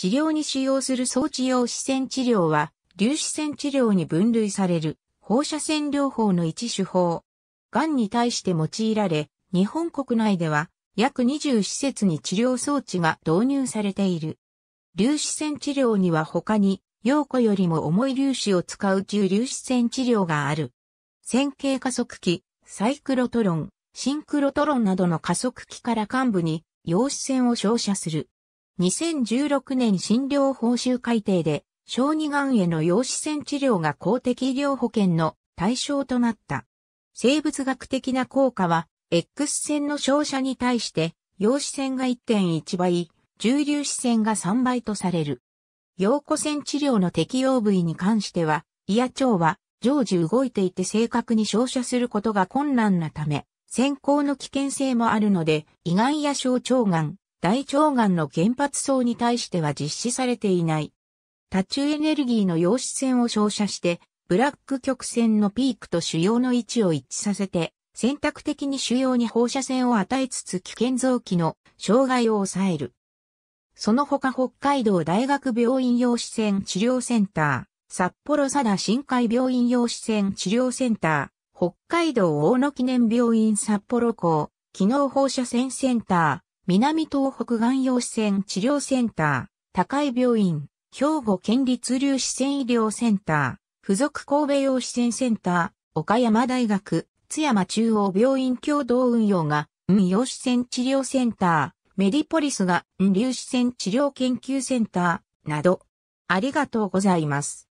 治療に使用する装置用視線治療は、粒子線治療に分類される放射線療法の一手法。癌に対して用いられ、日本国内では約20施設に治療装置が導入されている。粒子線治療には他に、陽子よりも重い粒子を使う中粒子線治療がある。線形加速器、サイクロトロン、シンクロトロンなどの加速器から幹部に陽子線を照射する。2016年診療報酬改定で、小児がんへの陽子線治療が公的医療保険の対象となった。生物学的な効果は、X 線の照射に対して、陽子線が1.1倍、重粒子線が3倍とされる。陽子線治療の適用部位に関しては、胃や腸は常時動いていて正確に照射することが困難なため、先行の危険性もあるので、胃がんや小腸がん、大腸がんの原発層に対しては実施されていない。多中エネルギーの陽子線を照射して、ブラック曲線のピークと主要の位置を一致させて、選択的に主要に放射線を与えつつ危険臓器の障害を抑える。その他北海道大学病院陽子線治療センター、札幌佐田深海病院陽子線治療センター、北海道大野記念病院札幌港、機能放射線センター、南東北岩陽子線治療センター、高井病院、兵庫県立粒子線医療センター、附属神戸陽子線センター、岡山大学、津山中央病院共同運用が、運陽子線治療センター、メディポリスが、粒子線治療研究センター、など、ありがとうございます。